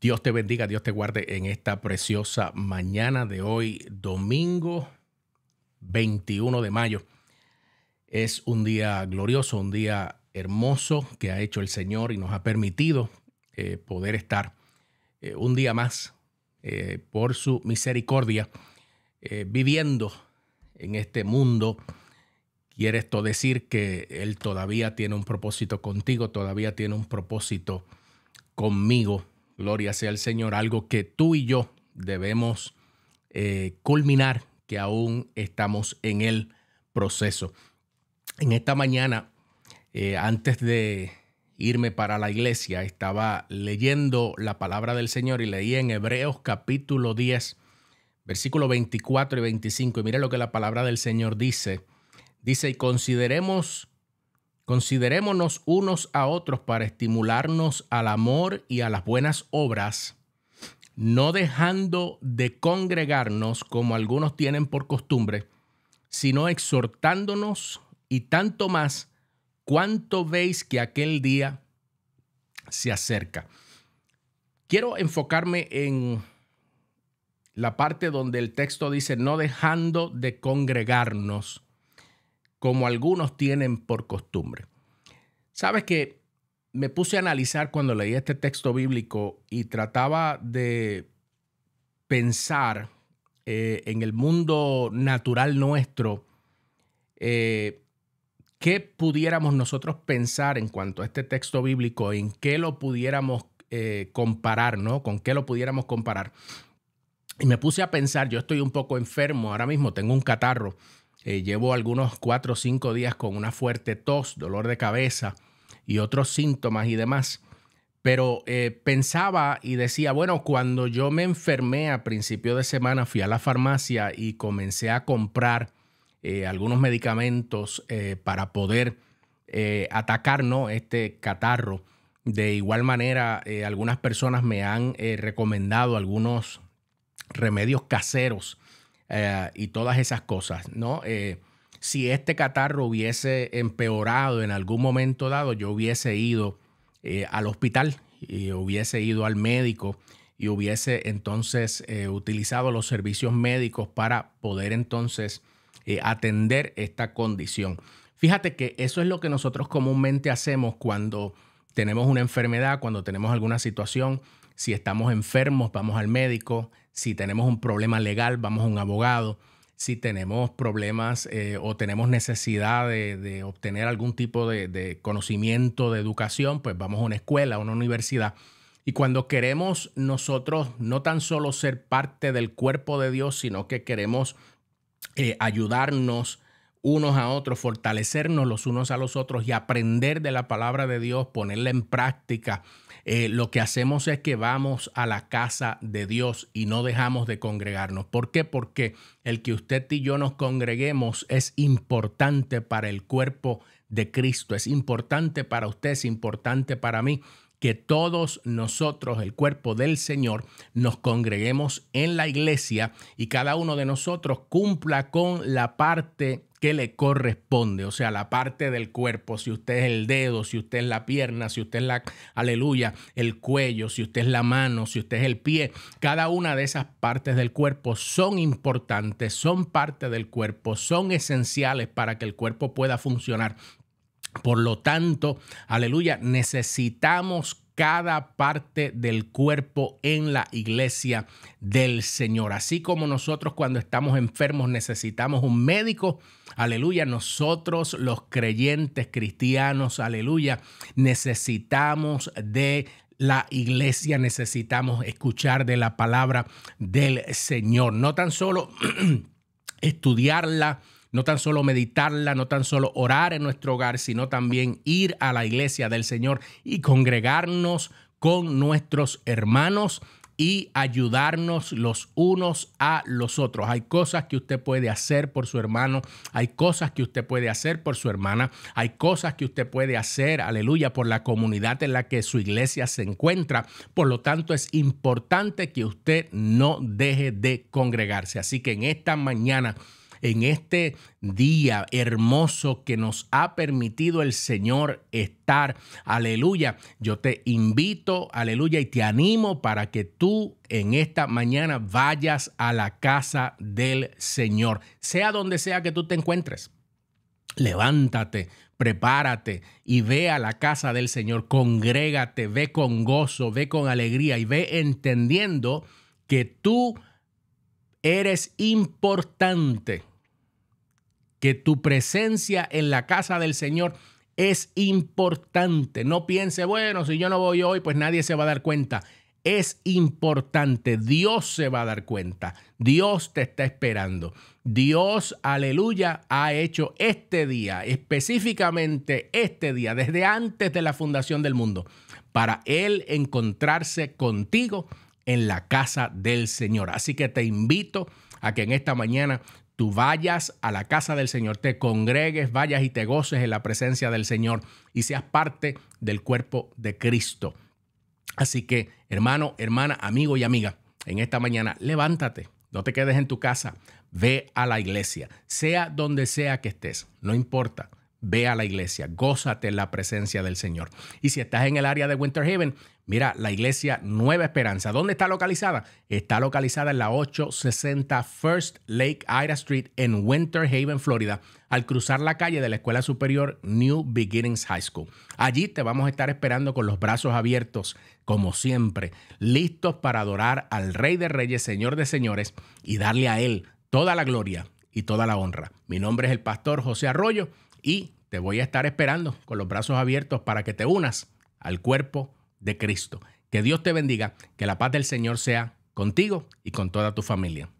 Dios te bendiga, Dios te guarde en esta preciosa mañana de hoy, domingo 21 de mayo. Es un día glorioso, un día hermoso que ha hecho el Señor y nos ha permitido eh, poder estar eh, un día más eh, por su misericordia viviendo en este mundo. Quiere esto decir que Él todavía tiene un propósito contigo, todavía tiene un propósito conmigo gloria sea el Señor, algo que tú y yo debemos eh, culminar, que aún estamos en el proceso. En esta mañana, eh, antes de irme para la iglesia, estaba leyendo la palabra del Señor y leí en Hebreos capítulo 10, versículo 24 y 25. Y mire lo que la palabra del Señor dice. Dice, y consideremos Considerémonos unos a otros para estimularnos al amor y a las buenas obras, no dejando de congregarnos como algunos tienen por costumbre, sino exhortándonos y tanto más cuanto veis que aquel día se acerca. Quiero enfocarme en la parte donde el texto dice no dejando de congregarnos como algunos tienen por costumbre. Sabes que me puse a analizar cuando leí este texto bíblico y trataba de pensar eh, en el mundo natural nuestro, eh, qué pudiéramos nosotros pensar en cuanto a este texto bíblico, en qué lo pudiéramos eh, comparar, ¿no? Con qué lo pudiéramos comparar. Y me puse a pensar, yo estoy un poco enfermo ahora mismo, tengo un catarro. Eh, llevo algunos cuatro o cinco días con una fuerte tos, dolor de cabeza y otros síntomas y demás. Pero eh, pensaba y decía, bueno, cuando yo me enfermé a principio de semana, fui a la farmacia y comencé a comprar eh, algunos medicamentos para poder atacar ¿no? este catarro. De igual manera, algunas personas me han recomendado algunos remedios caseros eh, y todas esas cosas, ¿no? Eh, si este catarro hubiese empeorado en algún momento dado, yo hubiese ido eh, al hospital y hubiese ido al médico y hubiese entonces utilizado los servicios médicos para poder entonces atender esta condición. Fíjate que eso es lo que nosotros comúnmente hacemos cuando tenemos una enfermedad, cuando tenemos alguna situación si estamos enfermos, vamos al médico. Si tenemos un problema legal, vamos a un abogado. Si tenemos problemas eh, o tenemos necesidad de, obtener algún tipo de, conocimiento, de educación, pues vamos a una escuela, a una universidad. Y cuando queremos nosotros no tan solo ser parte del cuerpo de Dios, sino que queremos eh, ayudarnos unos a otros, fortalecernos los unos a los otros y aprender de la palabra de Dios, ponerla en práctica. Eh, lo que hacemos es que vamos a la casa de Dios y no dejamos de congregarnos. ¿Por qué? Porque el que usted y yo nos congreguemos es importante para el cuerpo de Cristo, es importante para usted, es importante para mí que todos nosotros, el cuerpo del Señor, nos congreguemos en la iglesia y cada uno de nosotros cumpla con la parte que le corresponde, o sea, la parte del cuerpo, si usted es el dedo, si usted es la pierna, si usted es la, aleluya, el cuello, si usted es la mano, si usted es el pie, cada una de esas partes del cuerpo son importantes, son parte del cuerpo, son esenciales para que el cuerpo pueda funcionar. Por lo tanto, aleluya, necesitamos cada parte del cuerpo en la iglesia del Señor. Así como nosotros cuando estamos enfermos necesitamos un médico, aleluya, nosotros los creyentes cristianos, aleluya, necesitamos de la iglesia, necesitamos escuchar de la palabra del Señor. No tan solo estudiarla, no tan solo meditarla, no tan solo orar en nuestro hogar, sino también ir a la iglesia del Señor y congregarnos con nuestros hermanos y ayudarnos los unos a los otros. Hay cosas que usted puede hacer por su hermano, hay cosas que usted puede hacer por su hermana, hay cosas que usted puede hacer, aleluya, por la comunidad en la que su iglesia se encuentra. Por lo tanto, es importante que usted no deje de congregarse. Así que en esta mañana en este día hermoso que nos ha permitido el Señor estar. Aleluya. Yo te invito, aleluya, y te animo para que tú en esta mañana vayas a la casa del Señor, sea donde sea que tú te encuentres. Levántate, prepárate y ve a la casa del Señor, congrégate, ve con gozo, ve con alegría y ve entendiendo que tú eres importante que tu presencia en la casa del Señor es importante. No piense, bueno, si yo no voy hoy, pues nadie se va a dar cuenta. Es importante, Dios se va a dar cuenta, Dios te está esperando. Dios, aleluya, ha hecho este día, específicamente este día, desde antes de la fundación del mundo, para Él encontrarse contigo en la casa del Señor. Así que te invito a que en esta mañana tú vayas a la casa del Señor, te congregues, vayas y te goces en la presencia del Señor y seas parte del cuerpo de Cristo. Así que, hermano, hermana, amigo y amiga, en esta mañana, levántate, no te quedes en tu casa, ve a la iglesia, sea donde sea que estés, no importa ve a la iglesia, gózate en la presencia del Señor. Y si estás en el área de Winter Haven, mira, la iglesia Nueva Esperanza, ¿dónde está localizada? Está localizada en la 860 First Lake Ida Street en Winter Haven, Florida, al cruzar la calle de la Escuela Superior New Beginnings High School. Allí te vamos a estar esperando con los brazos abiertos, como siempre, listos para adorar al Rey de Reyes, Señor de Señores, y darle a Él toda la gloria y toda la honra. Mi nombre es el pastor José Arroyo y te voy a estar esperando con los brazos abiertos para que te unas al cuerpo de Cristo. Que Dios te bendiga, que la paz del Señor sea contigo y con toda tu familia.